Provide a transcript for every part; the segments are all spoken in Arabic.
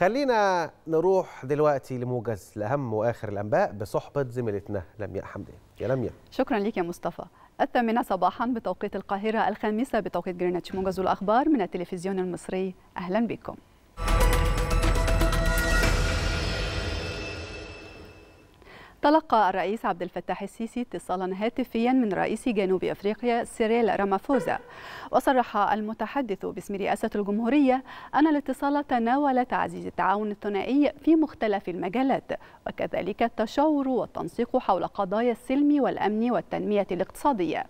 خلينا نروح دلوقتي لموجز لأهم وآخر الأنباء بصحبة زميلتنا لمياء حمدان يا لمياء شكرا لك يا مصطفى الثامنة صباحا بتوقيت القاهرة الخامسة بتوقيت جرينتش موجز الأخبار من التلفزيون المصري أهلا بكم تلقى الرئيس عبد الفتاح السيسي اتصالا هاتفيا من رئيس جنوب افريقيا سيريل رامافوزا وصرح المتحدث باسم رئاسه الجمهوريه ان الاتصال تناول تعزيز التعاون الثنائي في مختلف المجالات وكذلك التشاور والتنسيق حول قضايا السلم والامن والتنميه الاقتصاديه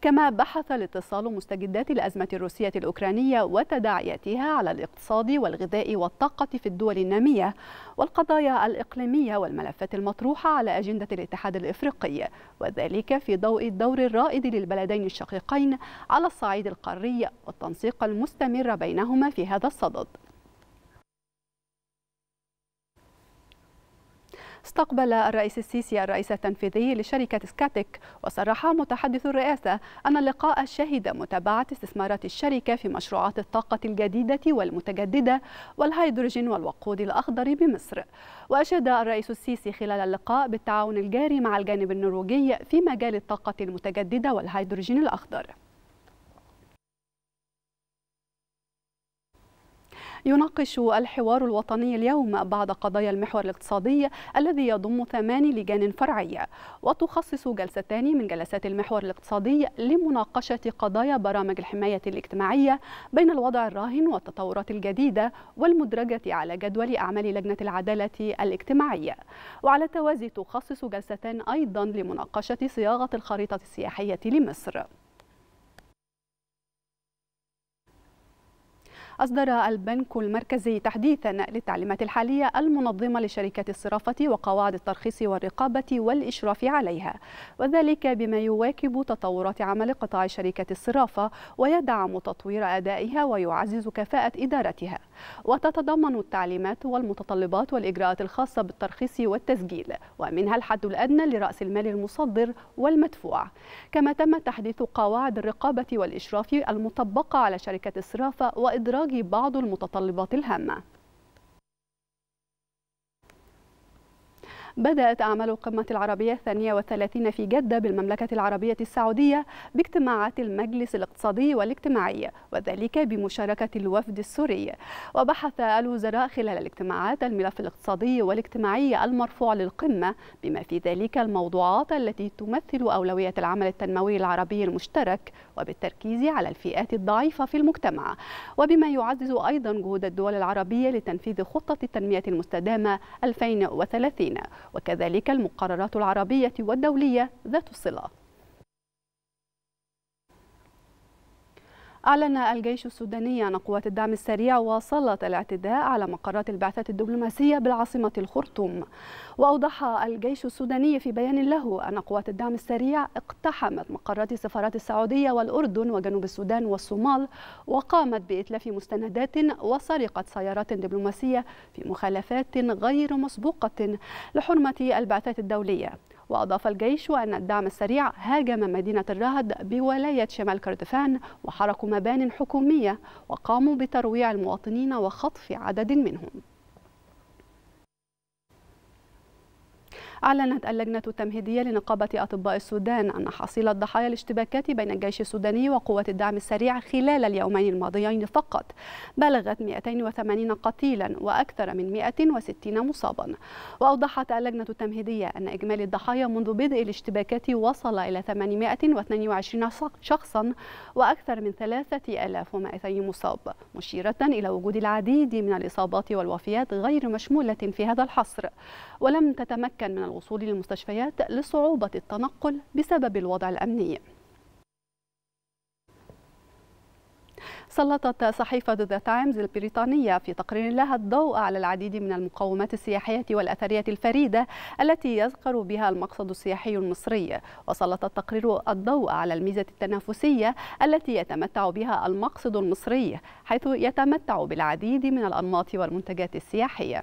كما بحث الاتصال مستجدات الأزمة الروسية الأوكرانية وتداعياتها على الاقتصاد والغذاء والطاقة في الدول النامية والقضايا الإقليمية والملفات المطروحة على أجندة الاتحاد الإفريقي وذلك في ضوء الدور الرائد للبلدين الشقيقين على الصعيد القاري والتنسيق المستمر بينهما في هذا الصدد استقبل الرئيس السيسي الرئيس التنفيذي لشركة سكاتيك وصرح متحدث الرئاسة أن اللقاء شهد متابعة استثمارات الشركة في مشروعات الطاقة الجديدة والمتجددة والهيدروجين والوقود الأخضر بمصر وأشاد الرئيس السيسي خلال اللقاء بالتعاون الجاري مع الجانب النرويجي في مجال الطاقة المتجددة والهيدروجين الأخضر يناقش الحوار الوطني اليوم بعض قضايا المحور الاقتصادي الذي يضم ثمان لجان فرعية وتخصص جلستان من جلسات المحور الاقتصادي لمناقشة قضايا برامج الحماية الاجتماعية بين الوضع الراهن والتطورات الجديدة والمدرجة على جدول أعمال لجنة العدالة الاجتماعية وعلى التوازي تخصص جلستان أيضا لمناقشة صياغة الخريطة السياحية لمصر أصدر البنك المركزي تحديثا للتعليمات الحالية المنظمة لشركات الصرافة وقواعد الترخيص والرقابة والإشراف عليها وذلك بما يواكب تطورات عمل قطاع شركة الصرافة ويدعم تطوير أدائها ويعزز كفاءة إدارتها وتتضمن التعليمات والمتطلبات والإجراءات الخاصة بالترخيص والتسجيل ومنها الحد الأدنى لرأس المال المصدر والمدفوع كما تم تحديث قواعد الرقابة والإشراف المطبقة على شركة الصرافة وإدراج بعض المتطلبات الهامة بدأت أعمال القمة العربية الثانية والثلاثين في جدة بالمملكة العربية السعودية باجتماعات المجلس الاقتصادي والاجتماعي وذلك بمشاركة الوفد السوري وبحث الوزراء خلال الاجتماعات الملف الاقتصادي والاجتماعي المرفوع للقمة بما في ذلك الموضوعات التي تمثل أولوية العمل التنموي العربي المشترك وبالتركيز على الفئات الضعيفة في المجتمع وبما يعزز أيضا جهود الدول العربية لتنفيذ خطة التنمية المستدامة 2030 وكذلك المقررات العربية والدولية ذات الصلة أعلن الجيش السوداني أن قوات الدعم السريع واصلت الاعتداء على مقرات البعثة الدبلوماسية بالعاصمة الخرطوم وأوضح الجيش السوداني في بيان له أن قوات الدعم السريع اقتحمت مقرات سفارات السعودية والأردن وجنوب السودان والصومال وقامت بإتلاف مستندات وسرقة سيارات دبلوماسية في مخالفات غير مسبوقة لحرمة البعثات الدولية وأضاف الجيش أن الدعم السريع هاجم مدينة الرهد بولاية شمال كردفان وحرقوا مبان حكومية وقاموا بترويع المواطنين وخطف عدد منهم أعلنت اللجنة التمهيدية لنقابة أطباء السودان أن حصيلة ضحايا الاشتباكات بين الجيش السوداني وقوات الدعم السريع خلال اليومين الماضيين فقط بلغت 280 قتيلا وأكثر من 160 مصابا وأوضحت اللجنة التمهيدية أن إجمالي الضحايا منذ بدء الاشتباكات وصل إلى 822 شخصا وأكثر من 3200 مصاب مشيرة إلى وجود العديد من الإصابات والوفيات غير مشمولة في هذا الحصر ولم تتمكن من الوصول للمستشفيات لصعوبة التنقل بسبب الوضع الأمني سلطت صحيفة ذا تايمز البريطانية في تقرير لها الضوء على العديد من المقومات السياحية والأثرية الفريدة التي يذكر بها المقصد السياحي المصري وسلط التقرير الضوء على الميزة التنافسية التي يتمتع بها المقصد المصري حيث يتمتع بالعديد من الأنماط والمنتجات السياحية